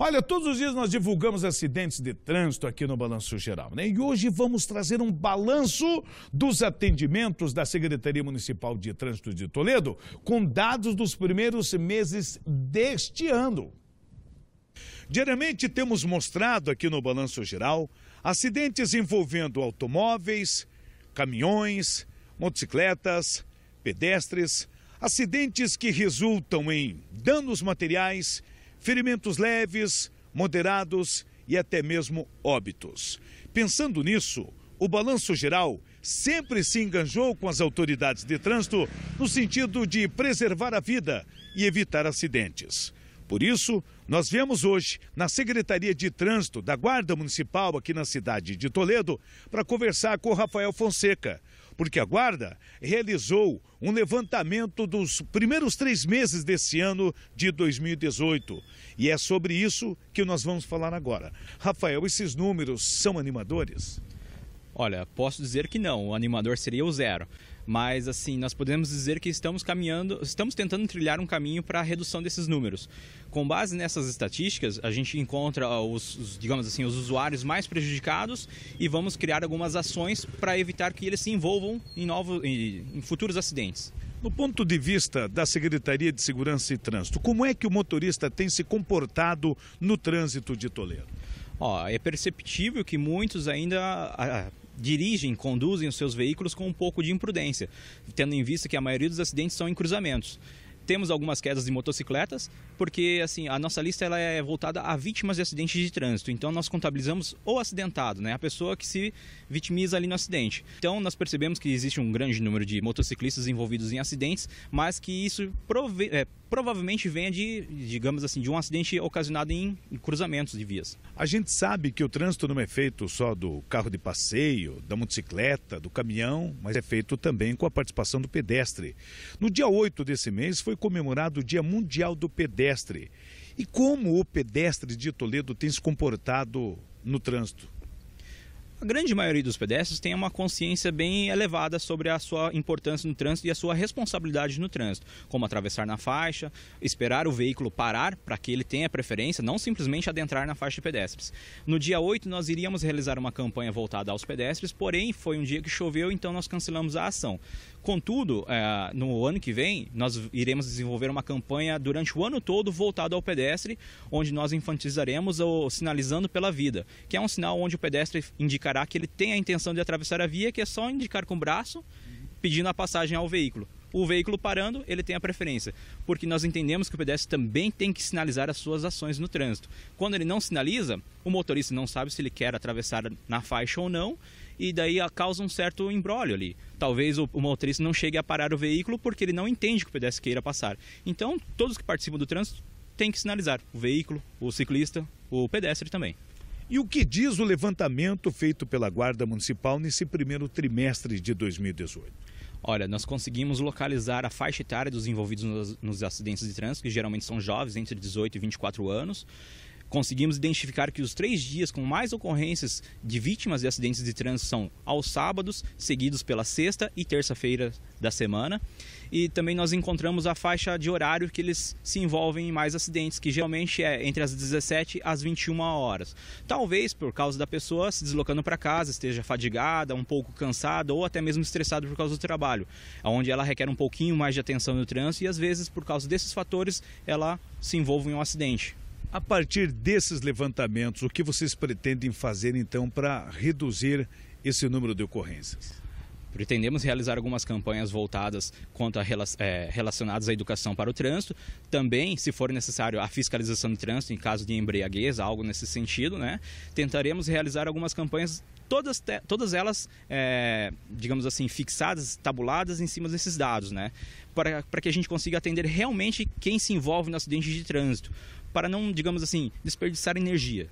Olha, todos os dias nós divulgamos acidentes de trânsito aqui no Balanço Geral, né? E hoje vamos trazer um balanço dos atendimentos da Secretaria Municipal de Trânsito de Toledo com dados dos primeiros meses deste ano. Diariamente temos mostrado aqui no Balanço Geral acidentes envolvendo automóveis, caminhões, motocicletas, pedestres, acidentes que resultam em danos materiais ferimentos leves, moderados e até mesmo óbitos. Pensando nisso, o balanço geral sempre se enganjou com as autoridades de trânsito no sentido de preservar a vida e evitar acidentes. Por isso, nós viemos hoje na Secretaria de Trânsito da Guarda Municipal aqui na cidade de Toledo para conversar com o Rafael Fonseca, porque a Guarda realizou um levantamento dos primeiros três meses desse ano de 2018. E é sobre isso que nós vamos falar agora. Rafael, esses números são animadores? Olha, posso dizer que não, o animador seria o zero. Mas assim, nós podemos dizer que estamos caminhando, estamos tentando trilhar um caminho para a redução desses números. Com base nessas estatísticas, a gente encontra os, os digamos assim, os usuários mais prejudicados e vamos criar algumas ações para evitar que eles se envolvam em novos em, em futuros acidentes. No ponto de vista da Secretaria de Segurança e Trânsito, como é que o motorista tem se comportado no trânsito de Toledo? Ó, é perceptível que muitos ainda dirigem, conduzem os seus veículos com um pouco de imprudência, tendo em vista que a maioria dos acidentes são em cruzamentos. Temos algumas quedas de motocicletas, porque assim, a nossa lista ela é voltada a vítimas de acidentes de trânsito. Então nós contabilizamos o acidentado, né? A pessoa que se vitimiza ali no acidente. Então nós percebemos que existe um grande número de motociclistas envolvidos em acidentes, mas que isso prove é, provavelmente venha de, digamos assim, de um acidente ocasionado em cruzamentos de vias. A gente sabe que o trânsito não é feito só do carro de passeio, da motocicleta, do caminhão, mas é feito também com a participação do pedestre. No dia 8 desse mês foi comemorado o Dia Mundial do Pedestre. E como o pedestre de Toledo tem se comportado no trânsito? a grande maioria dos pedestres tem uma consciência bem elevada sobre a sua importância no trânsito e a sua responsabilidade no trânsito, como atravessar na faixa, esperar o veículo parar para que ele tenha preferência, não simplesmente adentrar na faixa de pedestres. No dia 8, nós iríamos realizar uma campanha voltada aos pedestres, porém foi um dia que choveu, então nós cancelamos a ação. Contudo, eh, no ano que vem, nós iremos desenvolver uma campanha durante o ano todo voltada ao pedestre, onde nós infantizaremos o sinalizando pela vida, que é um sinal onde o pedestre indica indicará que ele tem a intenção de atravessar a via, que é só indicar com o braço, pedindo a passagem ao veículo. O veículo parando, ele tem a preferência, porque nós entendemos que o pedestre também tem que sinalizar as suas ações no trânsito. Quando ele não sinaliza, o motorista não sabe se ele quer atravessar na faixa ou não, e daí causa um certo embrólio ali. Talvez o, motorista não chegue a parar o veículo porque ele não entende que o pedestre queira passar. Então, todos que participam do trânsito têm que sinalizar o veículo, o ciclista, o pedestre também. E o que diz o levantamento feito pela Guarda Municipal nesse primeiro trimestre de 2018? Olha, nós conseguimos localizar a faixa etária dos envolvidos nos, acidentes de trânsito, que geralmente são jovens entre 18 e 24 anos. Conseguimos identificar que os três dias com mais ocorrências de vítimas de acidentes de trânsito são aos sábados, seguidos pela sexta e terça-feira da semana. E também nós encontramos a faixa de horário que eles se envolvem em mais acidentes, que geralmente é entre as 17 às 21 horas. Talvez por causa da pessoa se deslocando para casa, esteja fadigada, um pouco cansada ou até mesmo estressada por causa do trabalho, onde ela requer um pouquinho mais de atenção no trânsito e às vezes por causa desses fatores ela se envolve em um acidente. A partir desses levantamentos, o que vocês pretendem fazer então para reduzir esse número de ocorrências? Pretendemos realizar algumas campanhas voltadas quanto a, é, relacionadas à educação para o trânsito, também, se for necessário, a fiscalização do trânsito em caso de embriaguez, algo nesse sentido, né? Tentaremos realizar algumas campanhas todas, todas elas, é, digamos assim, fixadas, tabuladas em cima desses dados, né? Para, para que a gente consiga atender realmente quem se envolve no acidente de trânsito, para não, digamos assim, desperdiçar energia.